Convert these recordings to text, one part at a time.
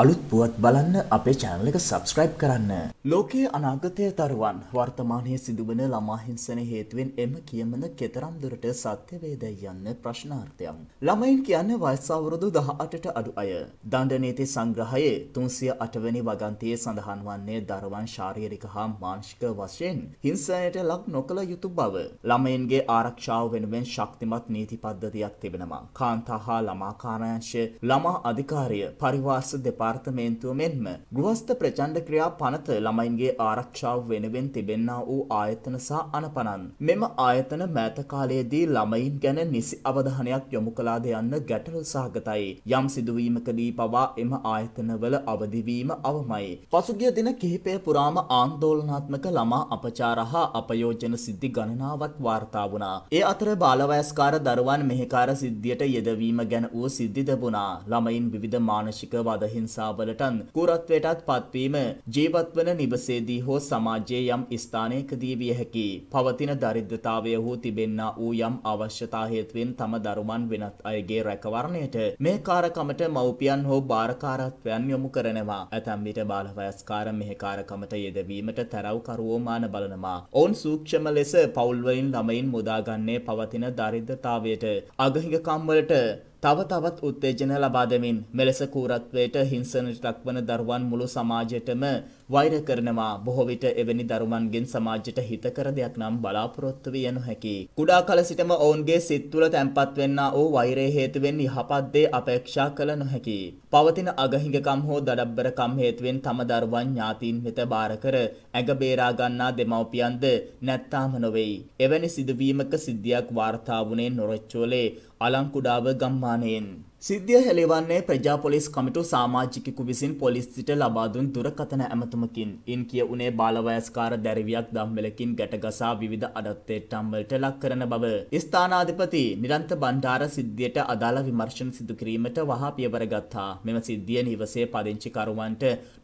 අලුත් පුවත් බලන්න අපේ චැනල එක සබස්ක්‍රයිබ් කරන්න. ලෝකයේ අනාගතය තරුවන් වර්තමානය සිදුවන ළමාහිංසන හේතුවෙන් එම කියමන කෙතරම් දුරට සත්‍යවේදැ යන්න ප්‍රශ්නාර්ථයන්. ළමයින් කියන්න වයසවුරුදු දහ අටට අඩු අය. දණ්ඩනීති සංග්‍රහයේ තුන්සිය අටවැනි වගන්තයේ සඳහන් වන්නේ දරුවන් ශාරීරික හා මාංශික වශයෙන් හිංසනයට ලක් නොකළ යුතු බව. ළමයින්ගේ ආරක්ෂාව වෙනුවෙන් ශක්තිමත් නීති පද්ධතියක් තිබෙනවා. කාන්තා හා ළමාකාරංශ ළමා අධිකාරය පරිවාස දෙපා දෙපාර්තමේන්තුව මෙන්ම ගෘහස්ත ප්‍රචණ්ඩ ක්‍රියා පනත ළමයින්ගේ ආරක්ෂාව වෙනුවෙන් තිබෙන්නා වූ ආයතන සහ අනපනන් මෙම ආයතන මෑත කාලයේදී ළමයින් ගැන නිසි අවධානයක් යොමු කළාද යන්න ගැටලු සහගතයි යම් සිදුවීමකදී පවා එම ආයතනවල අවදිවීම අවමයි පසුගිය දින කිහිපය පුරාම ආන්දෝලනාත්මක ළමා අපචාර හා අපයෝජන සිද්ධි ගණනාවක් වාර්තා වුණා ඒ අතර බාලවයස්කාර දරුවන් මෙහෙකාර සිද්ධියට යෙදවීම ගැන වූ සිද්ධි තිබුණා. ළමයින් විවිධ මානසික වදහිංස ආරක්ෂාවලටන් කුරත්වයටත් පත්වීම ජීවත්වන නිවසේදී හෝ සමාජයේ යම් ස්ථානයකදී විය හැකි පවතින දරිද්‍රතාවය හෝ තිබෙන්නා වූ යම් අවශ්‍යතා හේතුවෙන් තම දරුවන් වෙනත් අයගේ රැකවරණයට මේ කාරකමට මව්පියන් හෝ බාරකාරත්වයන් යොමු කරනවා ඇතැම් විට බාලවයස්කාර මෙහි කාරකමට යෙදවීමට තරව්කරුවෝ මාන බලනවා ඔවුන් සූක්ෂම ලෙස පවුල්වලින් ළමයින් මුදාගන්නේ පවතින දරිද්‍රතාවයට අගහිඟකම් වලට තව තවත් උත්තේජන ලබා දෙමින් මෙලෙස කූරත්වයට හිංසනට ලක්වන දරුවන් මුළු සමාජයටම වෛර කරනවා බොහෝ විට එවැනි දරුවන්ගෙන් සමාජයට හිතකර දෙයක් නම් බලාපොරොත්තු විය නොහැකි. කුඩා කල සිටම ඔවුන්ගේ සිත් තුළ තැන්පත් වෙන්නා වූ වෛරය හේතුවෙන් යහපත් දේ අපේක්ෂා කළ නොහැකි. පවතින අගහිඟකම් හෝ දඩබ්බරකම් හේතුවෙන් තම දරුවන් ඥාතීන් වෙත බාර කර ඇඟ බේරා ගන්නා දෙමව්පියන්ද නැත්තාම නොවේයි. එවැනි සිදුවීමක සිද්ධියක් වාර්තා වුණේ නොරොච්චෝලේ අලංකුඩාව ගම්මා නිර්මාණයෙන්. සිද්ධිය හෙළිවන්නේ ප්‍රජා පොලිස් කමිටු සාමාජිකෙකු විසින් පොලිසිට ලබාදුන් දුරකථන ඇමතුමකින් ඉන් කිය උනේ බාලවයස්කාර දැරිවියක් දම්වලකින් ගැටගසා විධ අඩත්තේටම්වලට ලක් කරන බව. ස්ථානාධිපති නිරන්ත බණ්ඩාර සිද්ධියට අදාළ විමර්ශන සිදුකිරීමට වහා පියවරගත්තා මෙම සිද්ධිය නිවසේ පදිංචිකරුවන්ට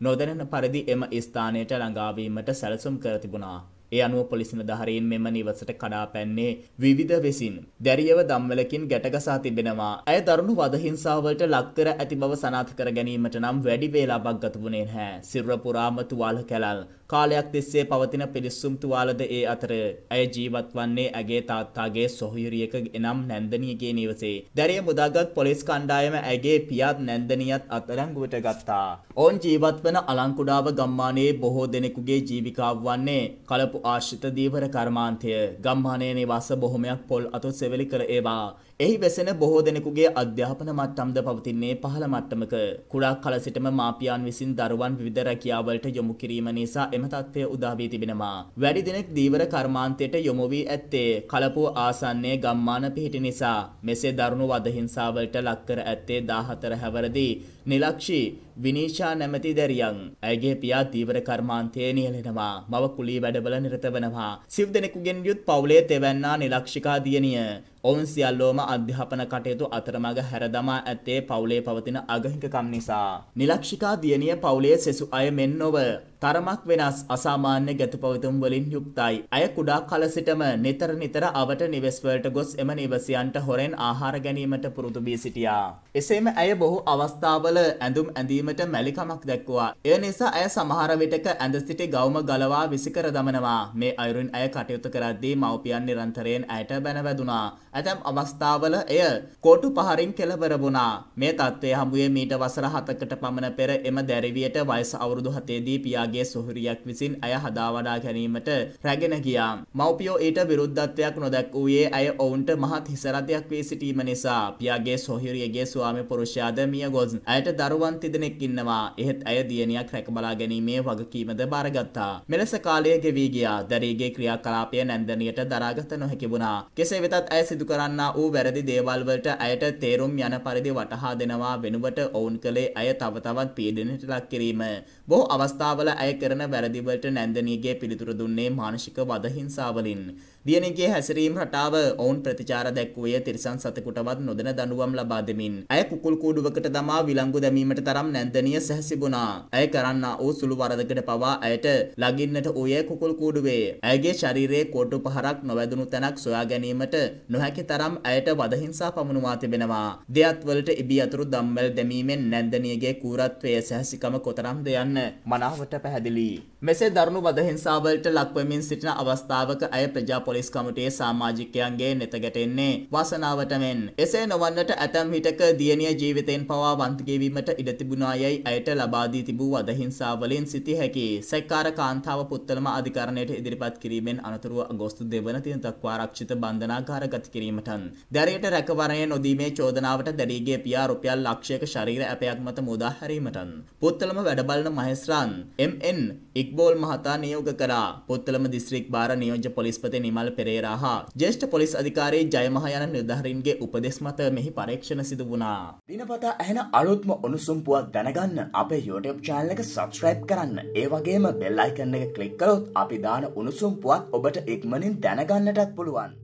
නොදැනෙන පරිදි එම ස්ථානයට ළඟාවීමට සැලසුම් කර තිබුණා. ඒ අනුව පොලිසි නිලධාරීන් මෙම නිවසට කඩා පැන්නේ විවිධ වෙසින් දැරියව දම්වලකින් ගැටගසා තිබෙනවා. ඇය දරුණු වදහිංසාව වලට ලක් කර ඇති බව සනාථ කර ගැනීමට නම් වැඩි වේලාවක් ගත වුණේ නැහැ. සිරුර පුරාම තුවාල කැලල් කාලයක් තිස්සේ පවතින පිළිස්සුම් තුවාලද ඒ අතර ඇය ජීවත් වන්නේ ඇගේ තාත්තාගේ සොහයුරියක එනම් නැන්දනියගේ නිවසේ. දැරිය මුදාගත් පොලිස් කණ්ඩායම ඇගේ පියාත් නැන්දනියත් අතරංගුවට ගත්තා. ඔවුන් ජීවත් වන අලංකුඩාව ගම්මානයේ බොහෝ දෙනෙකුගේ ජීවිකාව වන්නේ කලපු ආශ්‍රිත දීවර කර්මාන්තය. ගම්මානයේ නිවාස බොහොමයක් පොල් අතු සෙවලි කර ඒවා. එහි වැසෙන බොහෝ දෙනෙකුගේ අධ්‍යාපන මට්ටම්ද පවතින්නේ පහළ මට්ටමක. කුඩා කල සිටම මාපියන් විසින් දරුවන් විවිධ රැකියාවලට යොමු කිරීම නිසා එම තත්ත්වය උදා වී තිබෙනවා. වැඩි දෙනෙක් දීවර කර්මාන්තයට යොමු වී ඇත්තේ කලපුව ආසන්නයේ ගම්මාන පිහිටි නිසා. මෙසේ දරුණු වද හිංසාවලට ලක් කර ඇත්තේ 14 හැවරදී නිලක්ෂී විනීෂා නැමැති දැරියන්. ඇගේ පියා තීවර කර්මාන්තයේ නියැලෙනවා. මව කුලී වැඩවල නිරත වෙනවා. සිව් දෙනෙකුගෙන් යුත් පවුලේ තෙවැන්නා නිලක්ෂිකා දියණිය. ඔවුන් සියල්ලෝම අධ්‍යාපන කටයුතු අතරමඟ හැරදමා ඇත්තේ පවුලේ පවතින අගහිකකම් නිසා. නිලක්ෂිකා දියණිය පවුලේ සෙසු අය මෙන් නොව තරමක් වෙනස් අසාමාන්‍ය ගැතුපවතුම් වලින් යුක්තයි. අය කුඩා කල සිටම නිතර නිතර අවට නිවෙස් වලට ගොස් එම නිවසියන්ට හොරෙන් ආහාර ගැනීමට පුරුදු වී සිටියා. එසේම ඇය බොහෝ අවස්ථාවල ඇඳුම් ඇඳීමට මැලිකමක් දැක්වුවා. එය නිසා ඇය සමහර විටක ඇඳ සිටි ගවුම ගලවා විසිකර දමනවා. මේ අයුරින් ඇය කටයුතු කරද්දී මව්පියන් නිරන්තරයෙන් ඇයට බැනවැදුනා. ඇතැම් අවස්ථාවල එය කොටු පහරින් කෙළවර වුණා. මේ තත්ත්වය හමුවේ මීට වසර 7කට පමණ පෙර එම දැරිවියට වයස අවුරුදු 7 දී පියාගේ සමාජයේ සොහොරියක් විසින් ඇය හදාවඩා ගැනීමට රැගෙන ගියා. මව්පියෝ ඊට විරුද්ධත්වයක් නොදැක් වූයේ ඇය ඔවුන්ට මහත් හිසරතයක් වී සිටීම නිසා පියාගේ සොහොරියගේ ස්වාමි පුරුෂයාද මිය ගොස් ඇයට දරුවන් තිදෙනෙක් ඉන්නවා. එහෙත් ඇය දියණියක් රැකබලා ගැනීමේ වගකීමද බාරගත්තා. මෙලෙස කාලය ගෙවී ගියා. දැරීගේ ක්‍රියාකලාපය නැන්දනියට දරාගත නොහැකි වුණා. කෙසේ වෙතත් ඇය සිදු කරන්නා වූ වැරදි දේවල් වලට ඇයට තේරුම් යන පරිදි වටහා දෙනවා වෙනුවට ඔවුන් කළේ ඇය තව තවත් පීඩනයට ලක් කිරීම. බොහෝ අවස්ථාවල ඇය කරන වැරදිවලට නැන්දනීගේ පිළිතුර දුන්නේ මානසික වදහිංසාවලින්. දියණියගේ හැසිරීම් රටාව ඔවුන් ප්‍රතිචාර දැක්වුවේ තිරිසන් සතෙකුටවත් නොදෙන දඬුවම් ලබා දෙමින්. ඇය කුකුල් කූඩුවකට දමා විලංගු දැමීමට තරම් නැන්දනීය සැහැසිබුණා. ඇය කරන්නා වූ සුළු වරදකට පවා ඇයට ලගින්නට වූයේ කුකුල් කූඩුවේ. ඇයගේ ශරීරයේ කොටු පහරක් නොවැදුණු තැනක් සොයා ගැනීමට නොහැකි තරම් ඇයට වදහිංසා පමුණුවා තිබෙනවා. දෙයත් වලට ඉබි අතුරු දම්වැල් දැමීමෙන් නැන්දනීයගේ කූරත්වය සැහැසිකම කොතරම්ද යන්න මනාවට පැහැදිලියි. මෙසේ දරුණු වදහිංසාවලට ලක්වමින් සිටින අවස්ථාවක අය ප්‍රජා පොලිස් කමිටුවේ සමාජිකයන්ගේ නෙත ගැටෙන්නේ වාසනාවට මෙන්. එසේ නොවන්නට ඇතම් විටක දියණිය ජීවිතයෙන් පවා වන්තිගෙවීමට ඉඩ තිබුණායයි අයට ලබා දී තිබූ වදහිංසාවලින් සිටි හැකි. සැකාර කාන්තාව පුත්තලම අධිකරණයට ඉදිරිපත් කිරීමෙන් අනතුරුව අගෝස්තු දෙවන දින දක්වා ආරක්ෂිත බන්ධනාගාර ගත කිරීමට දැරියට රැකවරණය නොදීමේ චෝදනාවට දැරීගේ පියා රුපියල් ලක්ෂයක ශරීර ඇපයක් මත මුදා හැරීමටන්. පුත්තලම වැඩබලන මහේස්ත්‍රාන් එම් එම්එන් ඉක්බෝල් මහතා නියෝග කළා. පුත්තලම දිස්ත්‍රික් භාර නියෝජ්‍ය පොලිස්පති නිමල් පෙරේරා හා ජ්‍යෙෂ්ඨ පොලිස් අධිකාරී ජයමහ යන නිර්ධාරීන්ගේ උපදෙස් මත මෙහි පරීක්ෂණ සිදු වුණා. දිනපතා ඇහෙන අලුත්ම උණුසුම් පුවක් දැනගන්න අපේ YouTube channel එක subscribe කරන්න. ඒ වගේම bell icon එක click කළොත් අපි දාන උණුසුම් පුවත් ඔබට ඉක්මනින් දැනගන්නටත් පුළුවන්.